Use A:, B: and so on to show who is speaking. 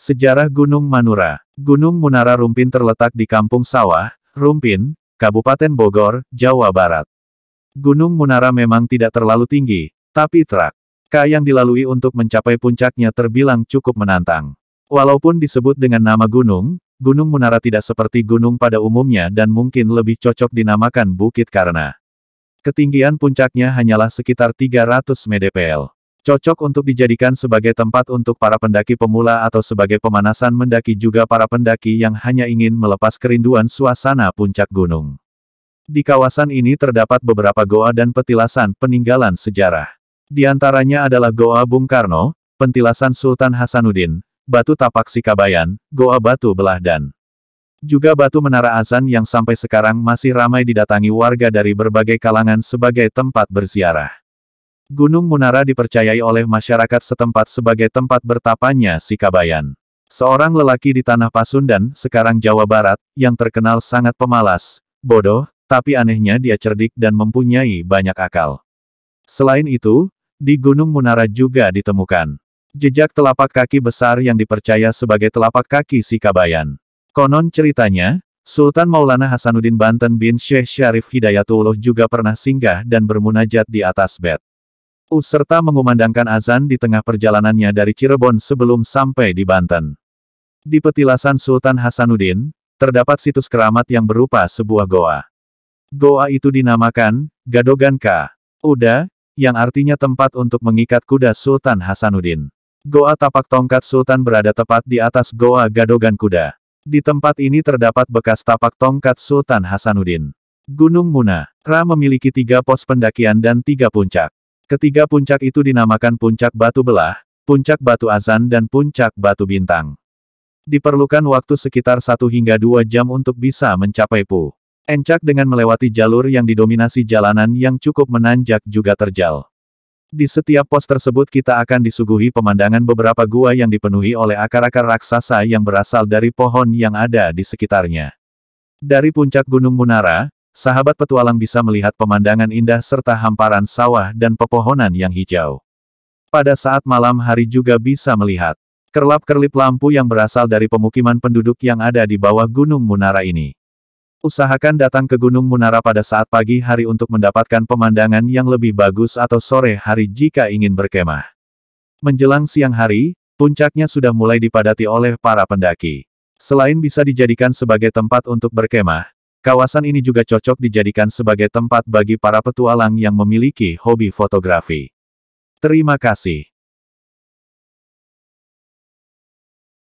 A: Sejarah Gunung Manura Gunung Munara Rumpin terletak di Kampung Sawah, Rumpin, Kabupaten Bogor, Jawa Barat. Gunung Munara memang tidak terlalu tinggi, tapi trak. K yang dilalui untuk mencapai puncaknya terbilang cukup menantang. Walaupun disebut dengan nama gunung, Gunung Munara tidak seperti gunung pada umumnya dan mungkin lebih cocok dinamakan bukit karena ketinggian puncaknya hanyalah sekitar 300 mdpl. Cocok untuk dijadikan sebagai tempat untuk para pendaki pemula atau sebagai pemanasan mendaki juga para pendaki yang hanya ingin melepas kerinduan suasana puncak gunung. Di kawasan ini terdapat beberapa goa dan petilasan peninggalan sejarah. Di antaranya adalah Goa Bung Karno, Pentilasan Sultan Hasanuddin, Batu Tapak Sikabayan, Goa Batu belah dan Juga Batu Menara Azan yang sampai sekarang masih ramai didatangi warga dari berbagai kalangan sebagai tempat berziarah. Gunung Munara dipercayai oleh masyarakat setempat sebagai tempat bertapanya si Kabayan. Seorang lelaki di tanah Pasundan, sekarang Jawa Barat, yang terkenal sangat pemalas, bodoh, tapi anehnya dia cerdik dan mempunyai banyak akal. Selain itu, di Gunung Munara juga ditemukan jejak telapak kaki besar yang dipercaya sebagai telapak kaki si Kabayan. Konon ceritanya, Sultan Maulana Hasanuddin Banten bin Syekh Syarif Hidayatullah juga pernah singgah dan bermunajat di atas bed. U serta mengumandangkan azan di tengah perjalanannya dari Cirebon sebelum sampai di Banten. Di petilasan Sultan Hasanuddin, terdapat situs keramat yang berupa sebuah goa. Goa itu dinamakan, Gadoganka. Uda, yang artinya tempat untuk mengikat kuda Sultan Hasanuddin. Goa tapak tongkat Sultan berada tepat di atas Goa Gadogan Kuda. Di tempat ini terdapat bekas tapak tongkat Sultan Hasanuddin. Gunung Muna, Ra memiliki tiga pos pendakian dan tiga puncak. Ketiga puncak itu dinamakan puncak batu belah, puncak batu azan dan puncak batu bintang. Diperlukan waktu sekitar satu hingga dua jam untuk bisa mencapai Pu. Encak dengan melewati jalur yang didominasi jalanan yang cukup menanjak juga terjal. Di setiap pos tersebut kita akan disuguhi pemandangan beberapa gua yang dipenuhi oleh akar-akar raksasa yang berasal dari pohon yang ada di sekitarnya. Dari puncak Gunung Munara, sahabat petualang bisa melihat pemandangan indah serta hamparan sawah dan pepohonan yang hijau. Pada saat malam hari juga bisa melihat kerlap-kerlip lampu yang berasal dari pemukiman penduduk yang ada di bawah Gunung Munara ini. Usahakan datang ke Gunung Munara pada saat pagi hari untuk mendapatkan pemandangan yang lebih bagus atau sore hari jika ingin berkemah. Menjelang siang hari, puncaknya sudah mulai dipadati oleh para pendaki. Selain bisa dijadikan sebagai tempat untuk berkemah, Kawasan ini juga cocok dijadikan sebagai tempat bagi para petualang yang memiliki hobi fotografi. Terima kasih.